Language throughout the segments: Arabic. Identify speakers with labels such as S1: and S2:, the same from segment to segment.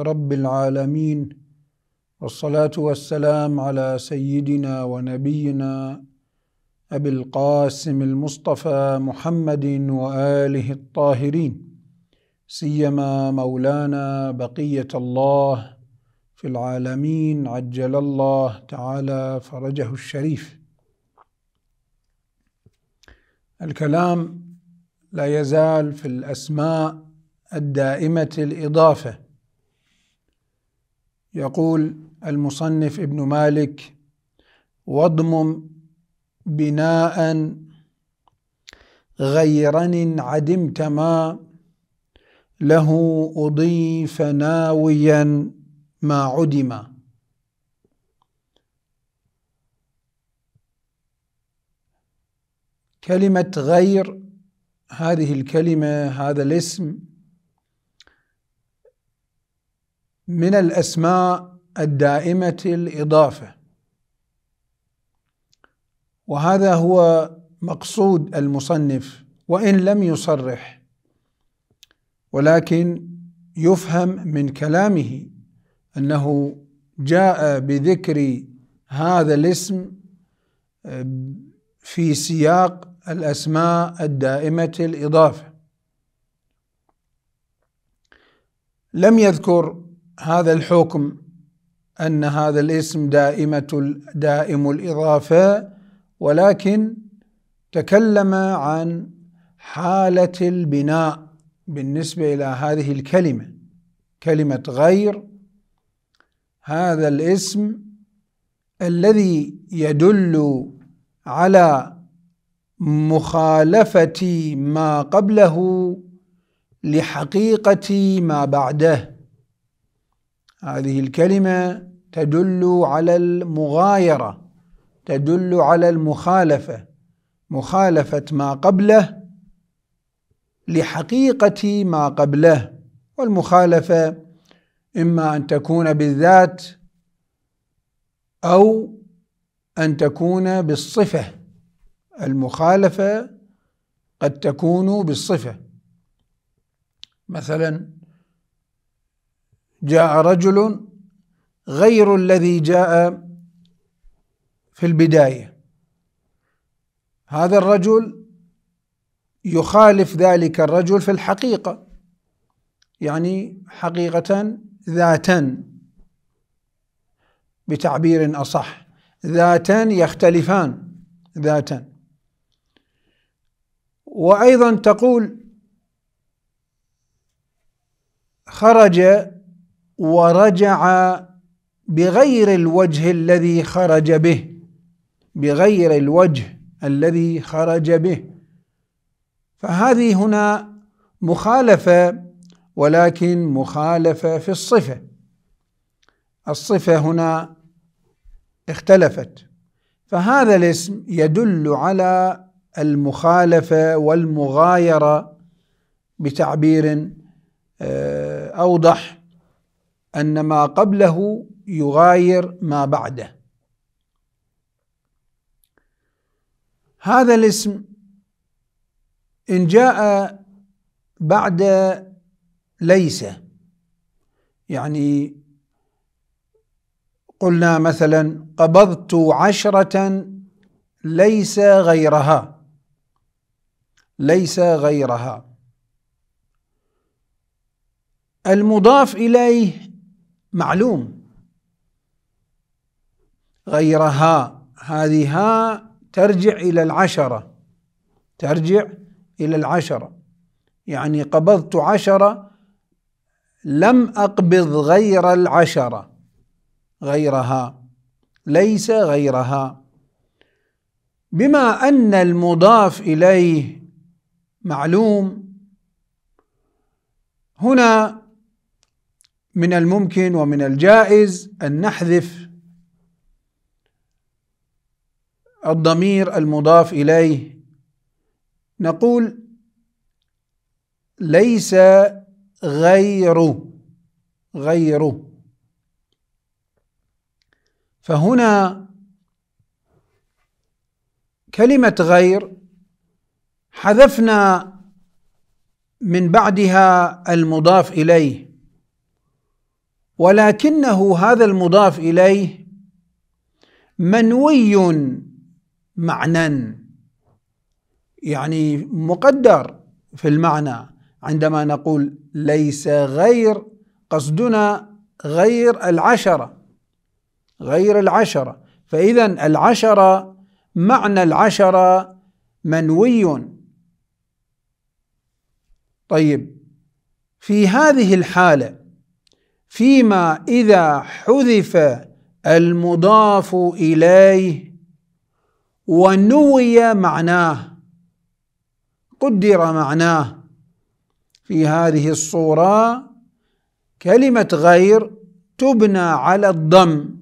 S1: رب العالمين والصلاه والسلام على سيدنا ونبينا ابي القاسم المصطفى محمد واله الطاهرين سيما مولانا بقيه الله في العالمين عجل الله تعالى فرجه الشريف الكلام لا يزال في الاسماء الدائمه الاضافه يقول المصنف ابن مالك واضمم بناء غيرن عدمت ما له أضيف ناويا ما عدم كلمة غير هذه الكلمة هذا الاسم من الأسماء الدائمة الإضافة وهذا هو مقصود المصنف وإن لم يصرح ولكن يفهم من كلامه أنه جاء بذكر هذا الاسم آه، في سياق الأسماء الدائمة الإضافة لم يذكر هذا الحكم أن هذا الاسم دائمة دائم الإضافة ولكن تكلم عن حالة البناء بالنسبة إلى هذه الكلمة كلمة غير هذا الاسم الذي يدل على مخالفة ما قبله لحقيقة ما بعده هذه الكلمة تدل على المغايرة تدل على المخالفة مخالفة ما قبله لحقيقة ما قبله والمخالفة إما أن تكون بالذات أو أن تكون بالصفة المخالفة قد تكون بالصفة مثلا جاء رجل غير الذي جاء في البدايه هذا الرجل يخالف ذلك الرجل في الحقيقه يعني حقيقه ذاتا بتعبير اصح ذاتا يختلفان ذاتا وايضا تقول خرج ورجع بغير الوجه الذي خرج به بغير الوجه الذي خرج به فهذه هنا مخالفه ولكن مخالفه في الصفه الصفه هنا اختلفت فهذا الاسم يدل على المخالفه والمغايره بتعبير آه، اوضح أن ما قبله يغاير ما بعده هذا الاسم إن جاء بعد ليس يعني قلنا مثلا قبضت عشرة ليس غيرها ليس غيرها المضاف إليه معلوم غيرها هذه ها ترجع إلى العشرة ترجع إلى العشرة يعني قبضت عشرة لم أقبض غير العشرة غيرها ليس غيرها بما أن المضاف إليه معلوم هنا من الممكن ومن الجائز أن نحذف الضمير المضاف إليه نقول ليس غير غير فهنا كلمة غير حذفنا من بعدها المضاف إليه ولكنه هذا المضاف اليه منوي معنى يعني مقدر في المعنى عندما نقول ليس غير قصدنا غير العشره غير العشره فاذا العشره معنى العشره منوي طيب في هذه الحاله فيما إذا حذف المضاف إليه ونوي معناه قدر معناه في هذه الصورة كلمة غير تبنى على الضم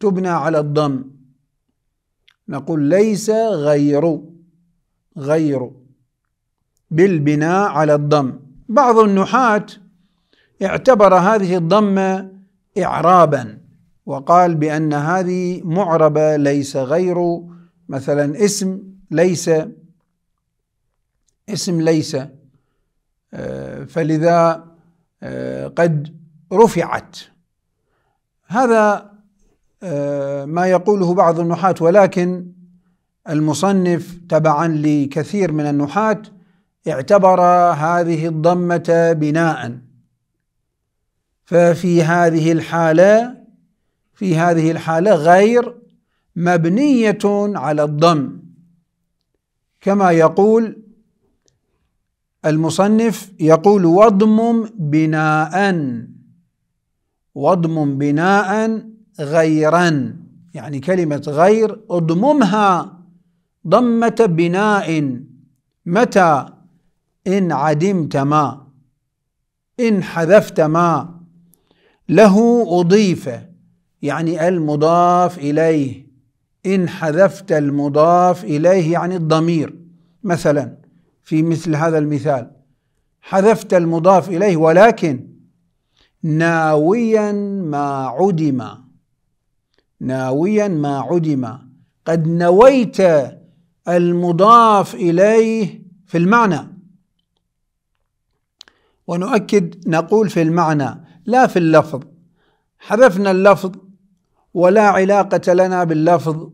S1: تبنى على الضم نقول ليس غير غير بالبناء على الضم بعض النحاة اعتبر هذه الضمة إعرابا وقال بأن هذه معربة ليس غير مثلا اسم ليس اسم ليس آه، فلذا آه، قد رفعت هذا آه، ما يقوله بعض النحاة ولكن المصنف تبعا لكثير من النحاة اعتبر هذه الضمة بناءً ففي هذه الحالة في هذه الحالة غير مبنية على الضم كما يقول المصنف يقول وضم بناء وضم بناء غيرا يعني كلمة غير اضممها ضمة بناء متى إن عدمت ما إن حذفت ما له أضيف يعني المضاف إليه إن حذفت المضاف إليه يعني الضمير مثلا في مثل هذا المثال حذفت المضاف إليه ولكن ناويا ما عدم ناويا ما عدم قد نويت المضاف إليه في المعنى ونؤكد نقول في المعنى لا في اللفظ حذفنا اللفظ ولا علاقة لنا باللفظ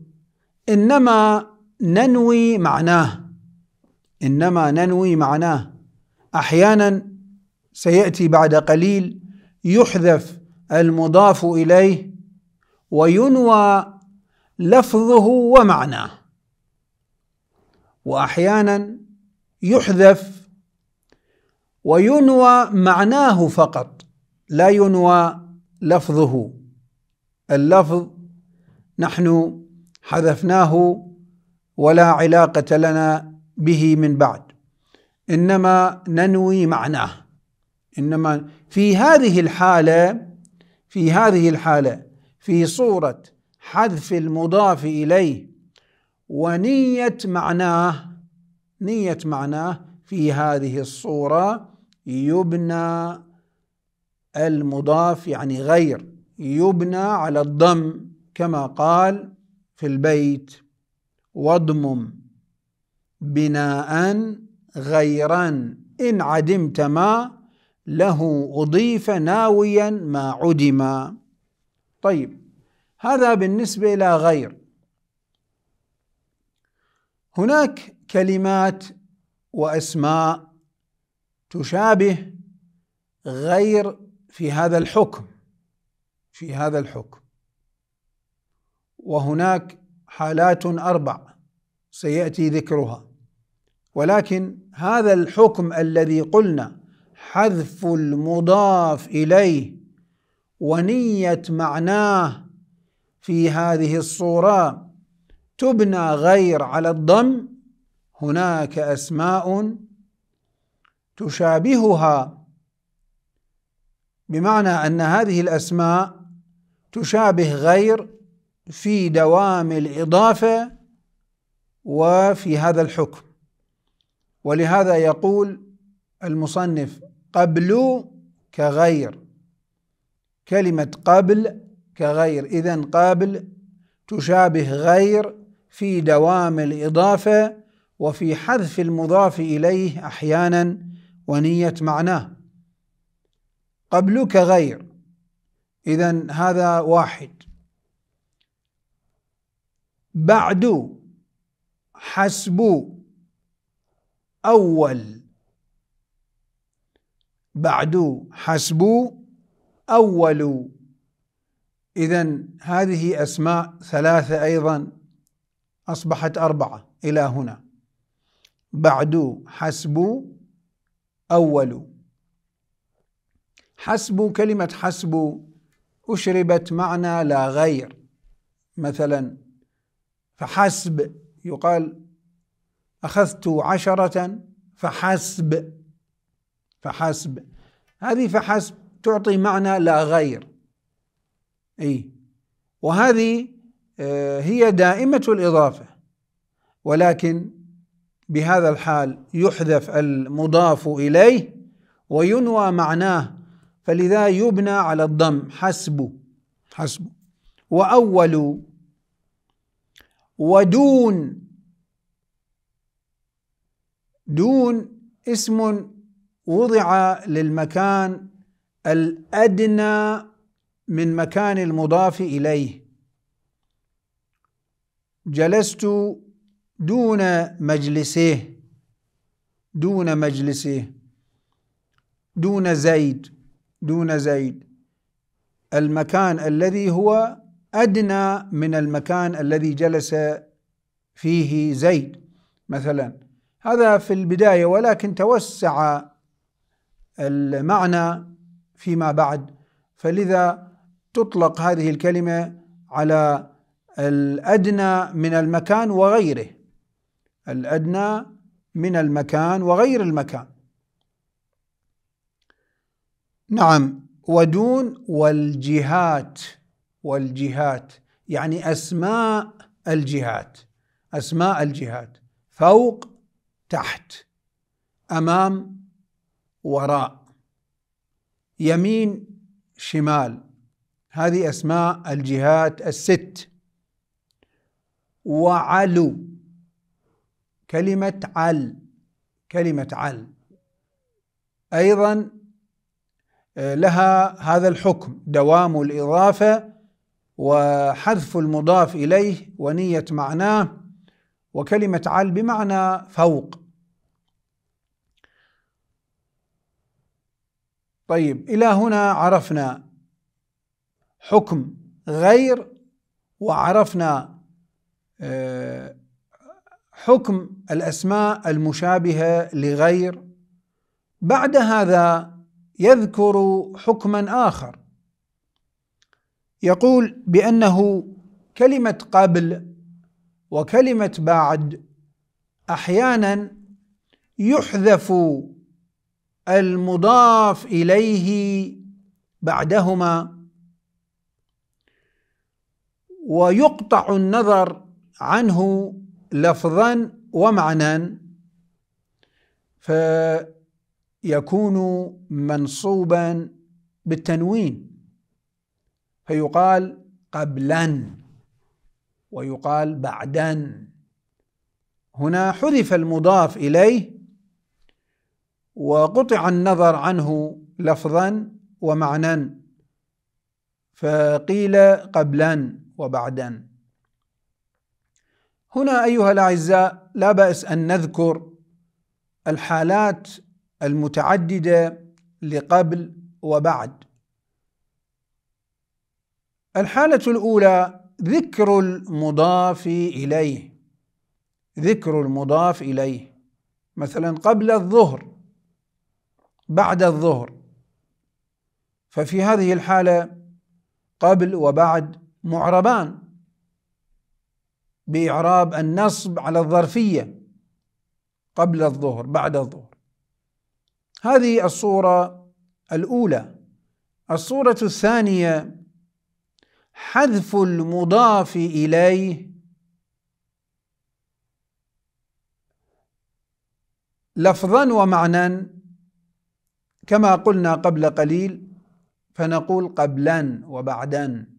S1: إنما ننوي معناه إنما ننوي معناه أحيانا سيأتي بعد قليل يحذف المضاف إليه وينوى لفظه ومعناه وأحيانا يحذف وينوى معناه فقط لا ينوى لفظه اللفظ نحن حذفناه ولا علاقة لنا به من بعد إنما ننوي معناه إنما في هذه الحالة في هذه الحالة في صورة حذف المضاف إليه ونية معناه نية معناه في هذه الصورة يبنى المضاف يعني غير يبنى على الضم كما قال في البيت واضمم بناء غيرا إن عدمت ما له أضيف ناويا ما عدم طيب هذا بالنسبة إلى غير هناك كلمات وأسماء تشابه غير في هذا الحكم في هذا الحكم وهناك حالات اربع سياتي ذكرها ولكن هذا الحكم الذي قلنا حذف المضاف اليه ونيه معناه في هذه الصوره تبنى غير على الضم هناك اسماء تشابهها بمعنى ان هذه الاسماء تشابه غير في دوام الاضافه وفي هذا الحكم ولهذا يقول المصنف قبل كغير كلمه قبل كغير اذا قبل تشابه غير في دوام الاضافه وفي حذف المضاف اليه احيانا ونيه معناه قبلك غير إذا هذا واحد بعد حسب أول بعد حسب أول إذا هذه أسماء ثلاثة أيضا أصبحت أربعة إلى هنا بعد حسب أول حسب كلمة حسب أشربت معنى لا غير مثلا فحسب يقال أخذت عشرة فحسب فحسب هذه فحسب تعطي معنى لا غير أي وهذه آه، هي دائمة الإضافة ولكن بهذا الحال يحذف المضاف إليه وينوى معناه فلذا يبنى على الضم حسب حسب وأول ودون دون اسم وضع للمكان الأدنى من مكان المضاف إليه جلست دون مجلسه دون مجلسه دون زيد دون زيد المكان الذي هو أدنى من المكان الذي جلس فيه زيد مثلا هذا في البداية ولكن توسع المعنى فيما بعد فلذا تطلق هذه الكلمة على الأدنى من المكان وغيره الأدنى من المكان وغير المكان نعم ودون والجهات والجهات يعني أسماء الجهات أسماء الجهات فوق تحت أمام وراء يمين شمال هذه أسماء الجهات الست وعلو كلمة عل كلمة عل أيضا آه، لها هذا الحكم دوام الاضافه وحذف المضاف اليه ونيه معناه وكلمه عل بمعنى فوق طيب الى هنا عرفنا حكم غير وعرفنا آه، حكم الاسماء المشابهه لغير بعد هذا يذكر حكما آخر يقول بأنه كلمة قبل وكلمة بعد أحيانا يحذف المضاف إليه بعدهما ويقطع النظر عنه لفظا ومعنى ف يكون منصوبا بالتنوين فيقال قبلا ويقال بعدا هنا حذف المضاف اليه وقطع النظر عنه لفظا ومعنى فقيل قبلا وبعدا هنا ايها الاعزاء لا باس ان نذكر الحالات المتعددة لقبل وبعد الحالة الأولى ذكر المضاف إليه ذكر المضاف إليه مثلا قبل الظهر بعد الظهر ففي هذه الحالة قبل وبعد معربان بإعراب النصب على الظرفية قبل الظهر بعد الظهر هذه الصورة الأولى الصورة الثانية حذف المضاف إليه لفظا ومعنى كما قلنا قبل قليل فنقول قبلا وبعدا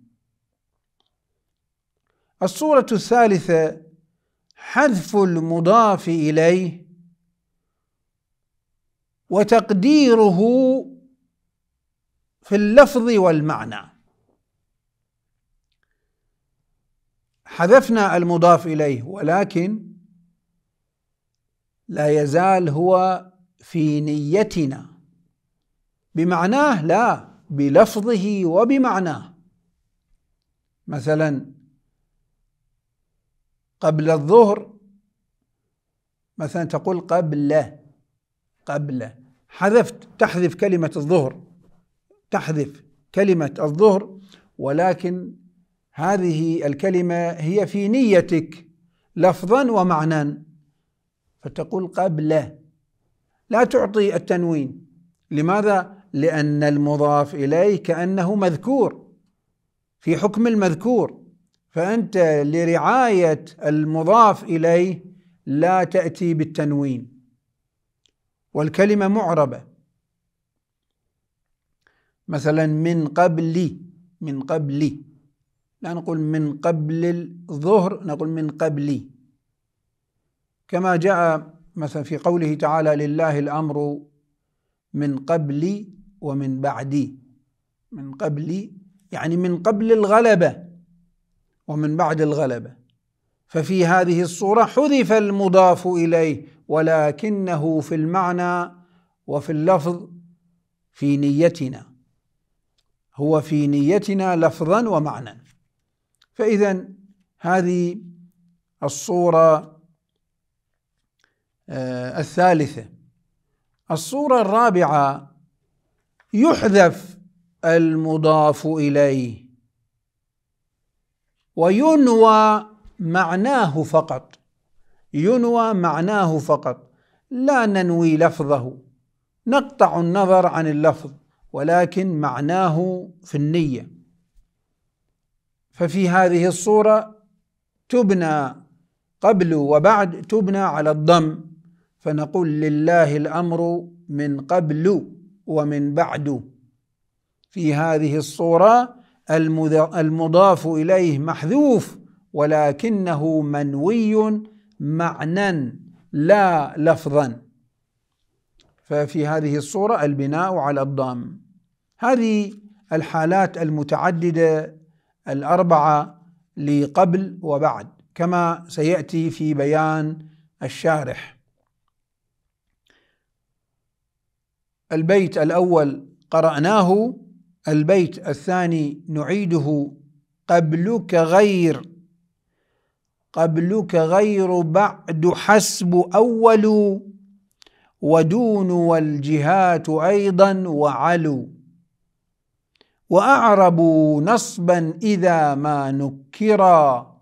S1: الصورة الثالثة حذف المضاف إليه وتقديره في اللفظ والمعنى حذفنا المضاف اليه ولكن لا يزال هو في نيتنا بمعناه لا بلفظه وبمعناه مثلا قبل الظهر مثلا تقول قبل قبله حذفت تحذف كلمة الظهر تحذف كلمة الظهر ولكن هذه الكلمة هي في نيتك لفظا ومعنى فتقول قبل لا تعطي التنوين لماذا؟ لأن المضاف إليه كأنه مذكور في حكم المذكور فأنت لرعاية المضاف إليه لا تأتي بالتنوين والكلمة معربة مثلا من قبل من قبل لا نقول من قبل الظهر نقول من قبل كما جاء مثلا في قوله تعالى لله الأمر من قبل ومن بعد من قبل يعني من قبل الغلبة ومن بعد الغلبة ففي هذه الصورة حذف المضاف إليه ولكنه في المعنى وفي اللفظ في نيتنا هو في نيتنا لفظا ومعنى فإذا هذه الصورة آه، الثالثة الصورة الرابعة يحذف المضاف إليه وينوى معناه فقط ينوى معناه فقط لا ننوي لفظه نقطع النظر عن اللفظ ولكن معناه في النية ففي هذه الصورة تبنى قبل وبعد تبنى على الضم فنقول لله الأمر من قبل ومن بعد في هذه الصورة المضاف إليه محذوف ولكنه منوي معنى لا لفظا ففي هذه الصورة البناء على الضم هذه الحالات المتعددة الأربعة لقبل وبعد كما سيأتي في بيان الشارح البيت الأول قرأناه البيت الثاني نعيده قبلك غير قبلك غير بعد حسب أول ودون والجهات أيضا وعلو وأعربوا نصبا إذا ما نكرا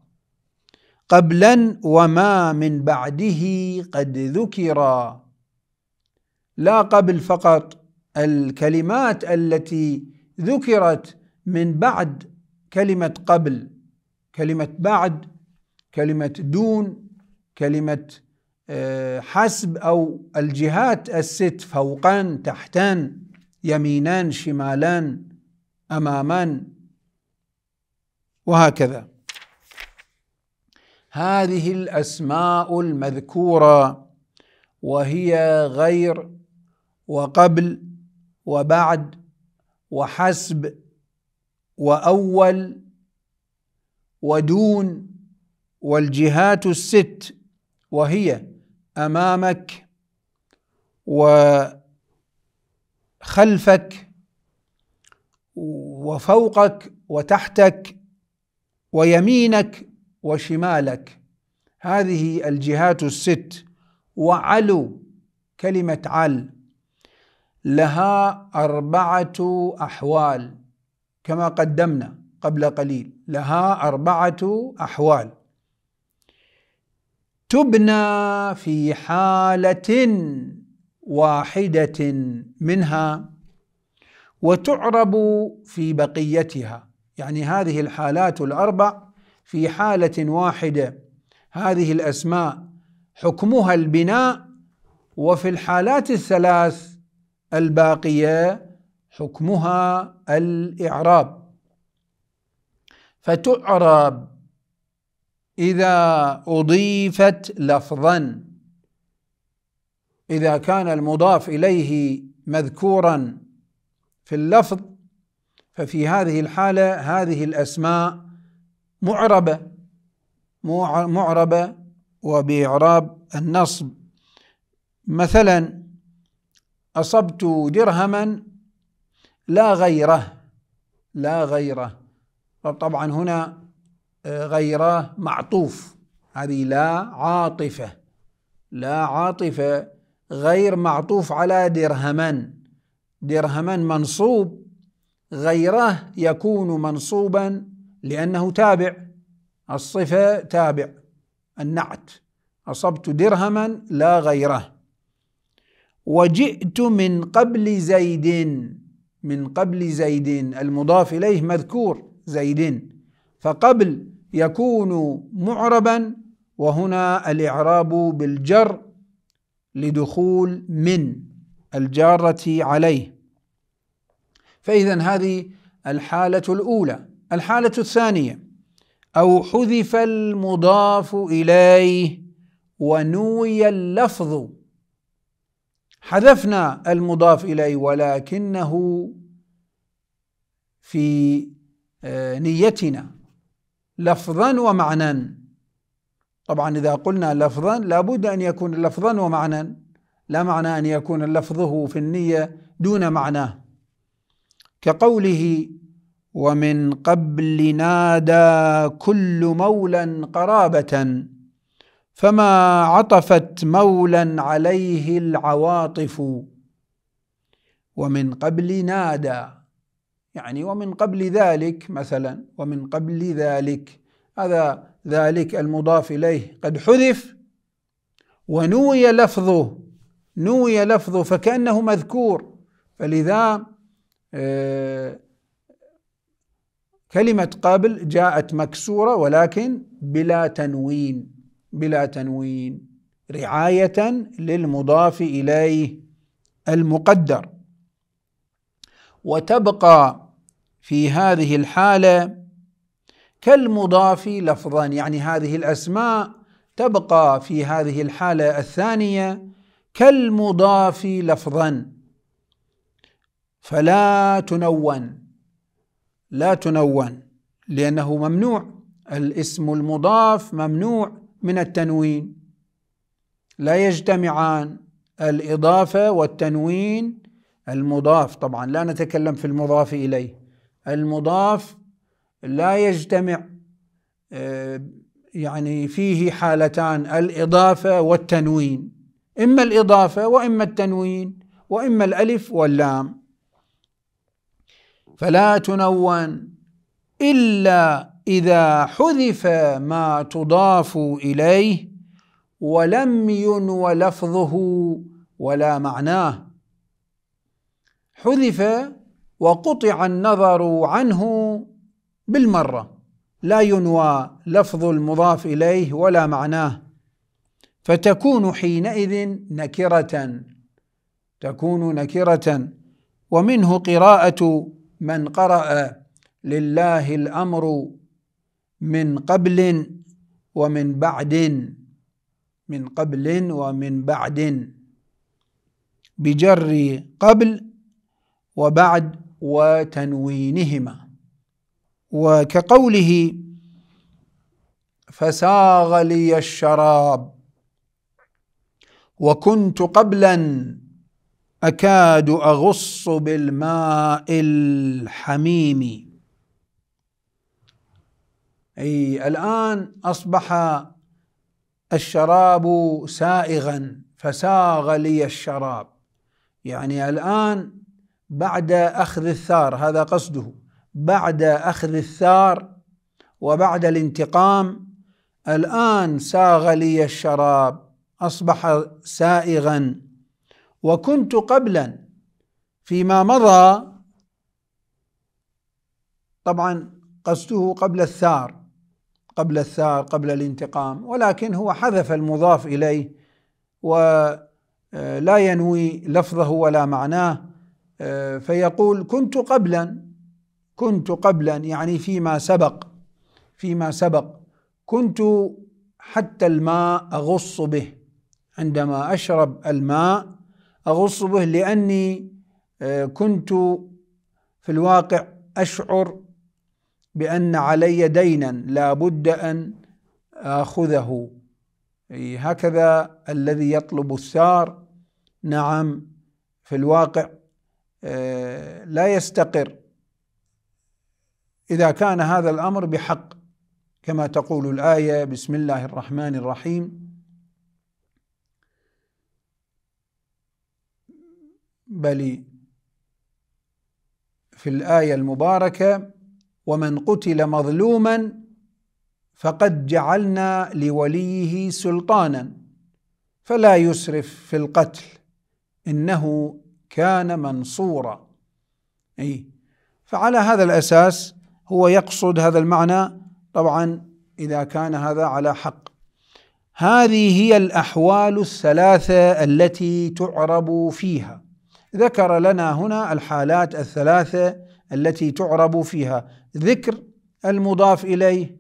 S1: قبلا وما من بعده قد ذكرا لا قبل فقط الكلمات التي ذكرت من بعد كلمة قبل كلمة بعد كلمة دون كلمة آه، حسب أو الجهات الست فوقان تحتان يمينا شمالا أماما وهكذا هذه الأسماء المذكورة وهي غير وقبل وبعد وحسب وأول ودون والجهات الست وهي امامك وخلفك وفوقك وتحتك ويمينك وشمالك هذه الجهات الست وعلو كلمه عل لها اربعه احوال كما قدمنا قبل قليل لها اربعه احوال تبنى في حالة واحدة منها وتعرب في بقيتها يعني هذه الحالات الأربع في حالة واحدة هذه الأسماء حكمها البناء وفي الحالات الثلاث الباقية حكمها الإعراب فتعرب إذا أضيفت لفظا إذا كان المضاف إليه مذكورا في اللفظ ففي هذه الحالة هذه الأسماء معربة معربة وبإعراب النصب مثلا أصبت درهما لا غيره لا غيره طبعا هنا غير معطوف هذه لا عاطفة لا عاطفة غير معطوف على درهما درهما منصوب غيره يكون منصوبا لأنه تابع الصفة تابع النعت أصبت درهما لا غيره وجئت من قبل زيد من قبل زيد المضاف إليه مذكور زيد فقبل يكون معربا وهنا الإعراب بالجر لدخول من الجارة عليه فإذا هذه الحالة الأولى الحالة الثانية أو حذف المضاف إليه ونوي اللفظ حذفنا المضاف إليه ولكنه في آه، نيتنا لفظا ومعنى طبعا إذا قلنا لفظا لابد أن يكون لفظا ومعنى لا معنى أن يكون لفظه في النية دون معناه كقوله ومن قبل نادى كل مولى قرابة فما عطفت مولى عليه العواطف ومن قبل نادى يعني ومن قبل ذلك مثلا ومن قبل ذلك هذا ذلك المضاف اليه قد حذف ونوي لفظه نوي لفظه فكانه مذكور فلذا آه، كلمة قبل جاءت مكسورة ولكن بلا تنوين بلا تنوين رعاية للمضاف إليه المقدر وتبقى في هذه الحاله كالمضاف لفظا يعني هذه الاسماء تبقى في هذه الحاله الثانيه كالمضاف لفظا فلا تنون لا تنون لانه ممنوع الاسم المضاف ممنوع من التنوين لا يجتمعان الاضافه والتنوين المضاف طبعا لا نتكلم في المضاف اليه المضاف لا يجتمع آه، يعني فيه حالتان الإضافة والتنوين إما الإضافة وإما التنوين وإما الألف واللام فلا تنون إلا إذا حذف ما تضاف إليه ولم ينو لفظه ولا معناه حذف وقطع النظر عنه بالمره لا ينوى لفظ المضاف اليه ولا معناه فتكون حينئذ نكره تكون نكره ومنه قراءه من قرأ لله الامر من قبل ومن بعد من قبل ومن بعد بجر قبل وبعد وتنوينهما وكقوله فساغ لي الشراب وكنت قبلا اكاد اغص بالماء الحميم اي الان اصبح الشراب سائغا فساغ لي الشراب يعني الان بعد أخذ الثار هذا قصده بعد أخذ الثار وبعد الانتقام الآن ساغ لي الشراب أصبح سائغا وكنت قبلا فيما مضى طبعا قصده قبل الثار قبل الثار قبل الانتقام ولكن هو حذف المضاف إليه ولا آه، ينوي لفظه ولا معناه آه، فيقول كنت قبلا كنت قبلا يعني فيما سبق فيما سبق كنت حتى الماء اغص به عندما اشرب الماء اغص به لاني آه، كنت في الواقع اشعر بان علي دينا لا بد ان اخذه هكذا الذي يطلب الثار نعم في الواقع لا يستقر اذا كان هذا الامر بحق كما تقول الايه بسم الله الرحمن الرحيم بل في الايه المباركه ومن قتل مظلوما فقد جعلنا لوليه سلطانا فلا يسرف في القتل انه كان منصورا أي فعلى هذا الأساس هو يقصد هذا المعنى طبعا إذا كان هذا على حق هذه هي الأحوال الثلاثة التي تعرب فيها ذكر لنا هنا الحالات الثلاثة التي تعرب فيها ذكر المضاف إليه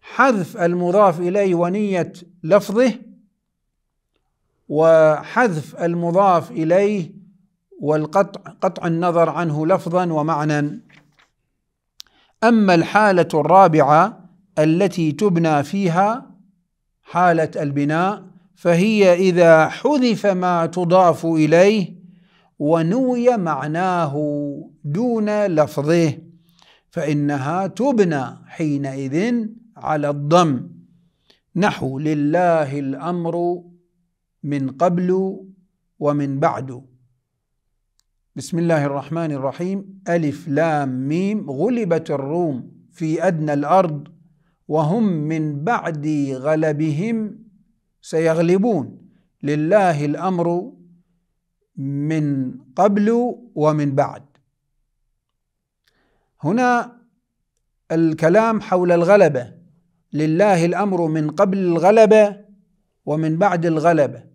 S1: حذف المضاف إليه ونية لفظه وحذف المضاف اليه والقطع قطع النظر عنه لفظا ومعنى اما الحاله الرابعه التي تبنى فيها حاله البناء فهي اذا حذف ما تضاف اليه ونوي معناه دون لفظه فانها تبنى حينئذ على الضم نحو لله الامر من قبل ومن بعد بسم الله الرحمن الرحيم ألف لام ميم غلبت الروم في أدنى الأرض وهم من بعد غلبهم سيغلبون لله الأمر من قبل ومن بعد هنا الكلام حول الغلبة لله الأمر من قبل الغلبة ومن بعد الغلبة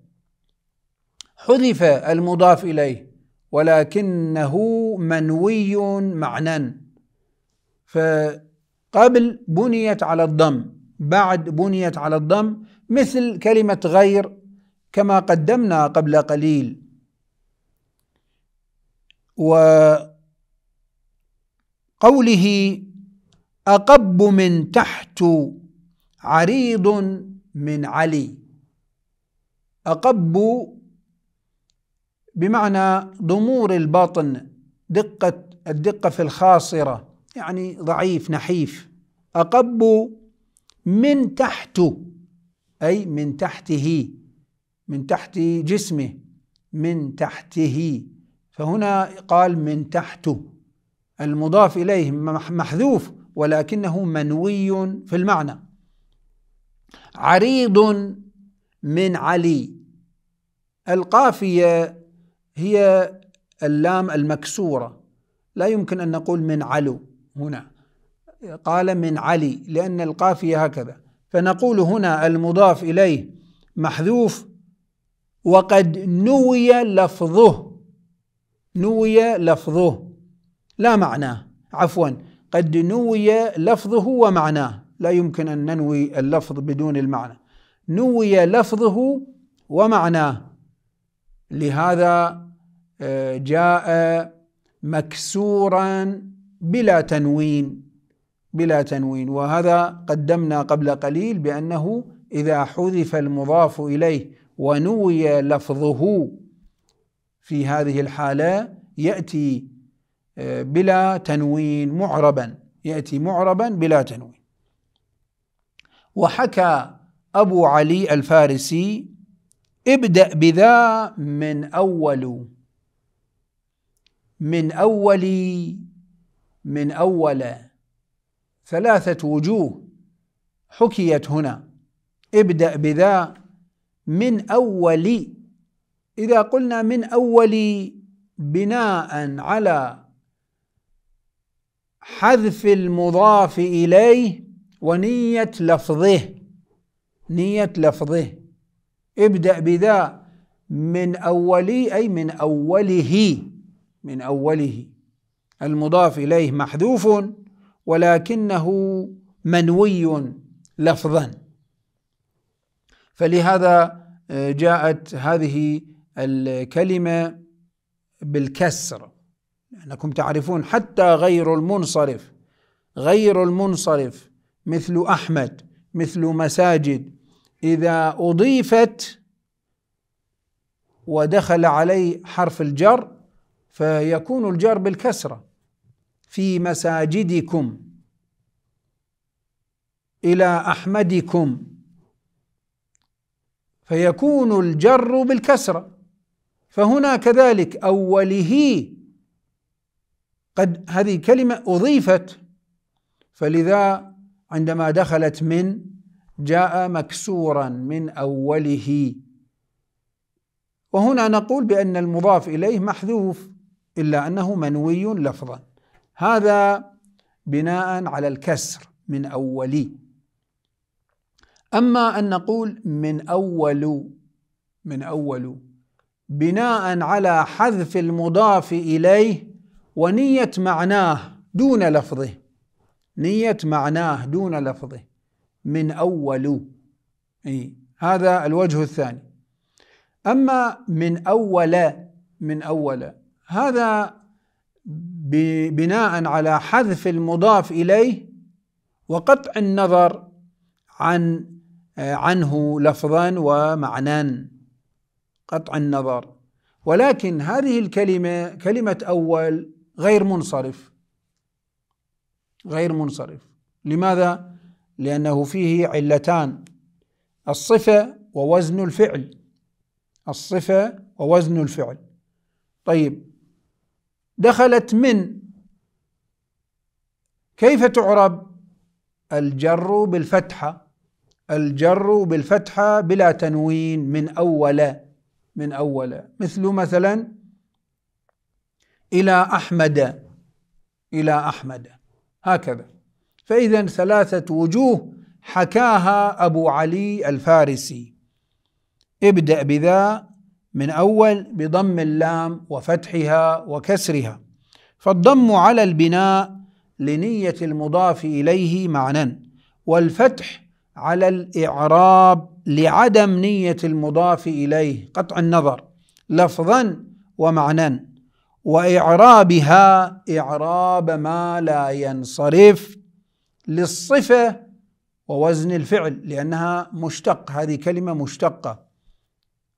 S1: حذف المضاف اليه ولكنه منوي معنى فقبل بنيت على الضم بعد بنيت على الضم مثل كلمه غير كما قدمنا قبل قليل وقوله أقب من تحت عريض من علي أقب بمعنى ضمور البطن دقة الدقة في الخاصرة يعني ضعيف نحيف أقب من تحت أي من تحته من تحت جسمه من تحته فهنا قال من تحت المضاف إليه محذوف ولكنه منوي في المعنى عريض من علي القافية هي اللام المكسورة لا يمكن أن نقول من علو هنا قال من علي لأن القافية هكذا فنقول هنا المضاف إليه محذوف وقد نوي لفظه نوي لفظه لا معناه عفوا قد نوي لفظه ومعناه لا يمكن أن ننوي اللفظ بدون المعنى نوي لفظه ومعناه لهذا جاء مكسورا بلا تنوين بلا تنوين وهذا قدمنا قبل قليل بأنه إذا حذف المضاف إليه ونوي لفظه في هذه الحالة يأتي آه، بلا تنوين معربا يأتي معربا بلا تنوين وحكى أبو علي الفارسي ابدأ بذا من أول من أول من أول ثلاثة وجوه حكيت هنا ابدأ بذا من أول إذا قلنا من أول بناء على حذف المضاف إليه ونية لفظه نية لفظه ابدأ بذا من أولي أي من أوله من أوله المضاف إليه محذوف ولكنه منوي لفظا فلهذا آه، جاءت هذه الكلمة بالكسر لأنكم تعرفون حتى غير المنصرف غير المنصرف مثل أحمد مثل مساجد إذا أضيفت ودخل عليه حرف الجر فيكون الجار بالكسرة في مساجدكم إلى أحمدكم فيكون الجر بالكسرة فهنا كذلك أوله قد هذه كلمة أضيفت فلذا عندما دخلت من جاء مكسورا من أوله وهنا نقول بأن المضاف إليه محذوف إلا أنه منوي لفظا هذا بناء على الكسر من أولي أما أن نقول من أول من أول بناء على حذف المضاف إليه ونية معناه دون لفظه نية معناه دون لفظه من أول أي هذا الوجه الثاني أما من أول من أول هذا بناء على حذف المضاف اليه وقطع النظر عن آه، عنه لفظا ومعنى قطع النظر ولكن هذه الكلمه كلمه اول غير منصرف غير منصرف لماذا لانه فيه علتان الصفه ووزن الفعل الصفه ووزن الفعل طيب دخلت من كيف تعرب الجر بالفتحه الجر بالفتحه بلا تنوين من اول من اول مثل مثلا الى احمد الى احمد هكذا فاذا ثلاثه وجوه حكاها ابو علي الفارسي ابدا بذا من أول بضم اللام وفتحها وكسرها فالضم على البناء لنية المضاف إليه معنى والفتح على الإعراب لعدم نية المضاف إليه قطع النظر لفظا ومعنا وإعرابها إعراب ما لا ينصرف للصفة ووزن الفعل لأنها مشتق هذه كلمة مشتقة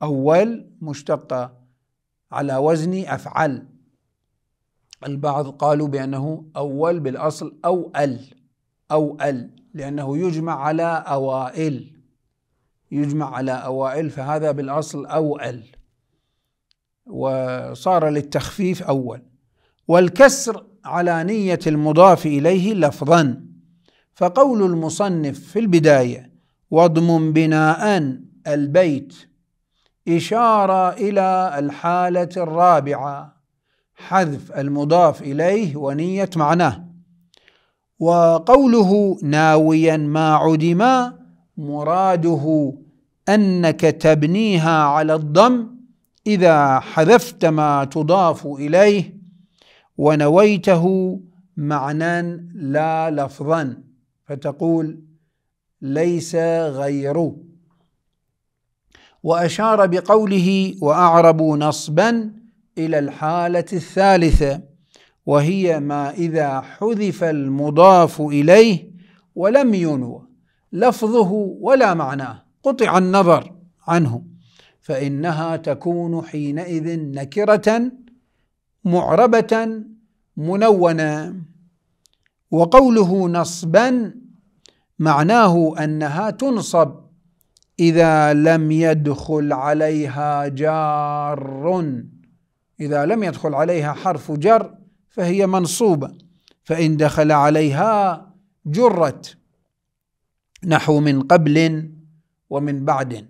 S1: أول مشتقة على وزن أفعل البعض قالوا بأنه أول بالأصل أو أل أو أل لأنه يجمع على أوائل يجمع على أوائل فهذا بالأصل أو أل وصار للتخفيف أول والكسر على نية المضاف إليه لفظا فقول المصنف في البداية واضم بناء البيت إشارة إلى الحالة الرابعة حذف المضاف إليه ونية معناه وقوله ناويا ما عدما مراده أنك تبنيها على الضم إذا حذفت ما تضاف إليه ونويته معنا لا لفظا فتقول ليس غير واشار بقوله واعربوا نصبا الى الحاله الثالثه وهي ما اذا حذف المضاف اليه ولم ينوى لفظه ولا معناه قطع النظر عنه فانها تكون حينئذ نكره معربه منونه وقوله نصبا معناه انها تنصب إذا لم يدخل عليها جار إذا لم يدخل عليها حرف جر فهي منصوبة فإن دخل عليها جرت نحو من قبل ومن بعد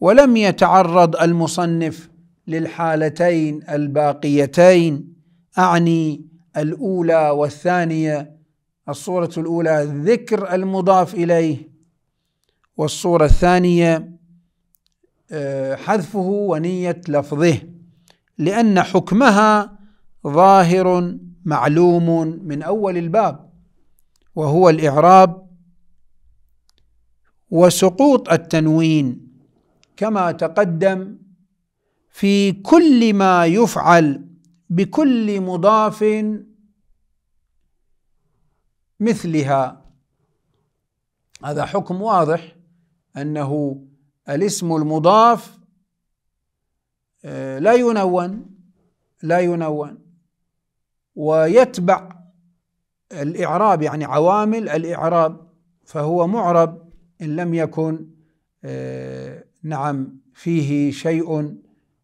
S1: ولم يتعرض المصنف للحالتين الباقيتين أعني الأولى والثانية الصورة الأولى ذكر المضاف إليه والصورة الثانية آه، حذفه ونية لفظه لأن حكمها ظاهر معلوم من أول الباب وهو الإعراب وسقوط التنوين كما تقدم في كل ما يفعل بكل مضاف مثلها هذا حكم واضح أنه الاسم المضاف آه، لا ينون لا ينون ويتبع الإعراب يعني عوامل الإعراب فهو معرب إن لم يكن آه، نعم فيه شيء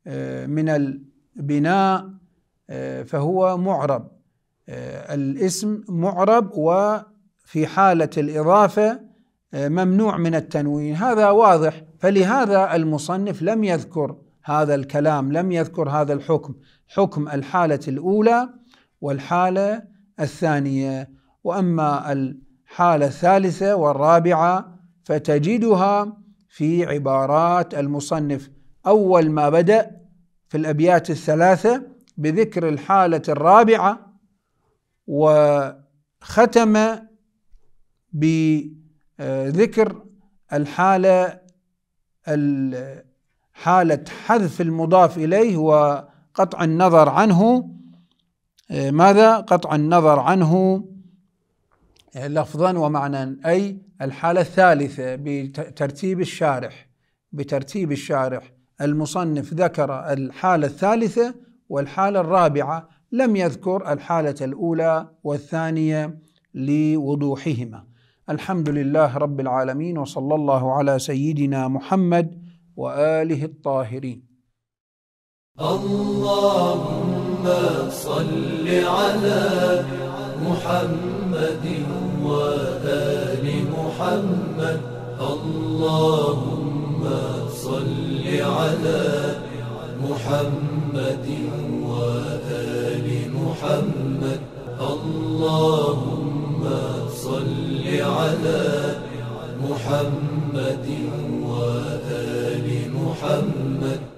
S1: آه، من البناء فهو معرب الاسم معرب وفي حالة الإضافة آه، ممنوع من التنوين هذا واضح فلهذا المصنف لم يذكر هذا الكلام لم يذكر هذا الحكم حكم الحالة الأولى والحالة الثانية وأما الحالة الثالثة والرابعة فتجدها في عبارات المصنف أول ما بدأ في الأبيات الثلاثة بذكر الحالة الرابعة وختم ب آه، ذكر الحالة حالة حذف المضاف إليه وقطع النظر عنه آه، ماذا؟ قطع النظر عنه آه، لفظا ومعنى أي الحالة الثالثة بترتيب الشارح بترتيب الشارح المصنف ذكر الحالة الثالثة والحالة الرابعة لم يذكر الحالة الأولى والثانية لوضوحهما الحمد لله رب العالمين وصلى الله على سيدنا محمد واله الطاهرين اللهم صل على محمد وال محمد اللهم صل على محمد وال محمد اللهم صل على محمد وآل محمد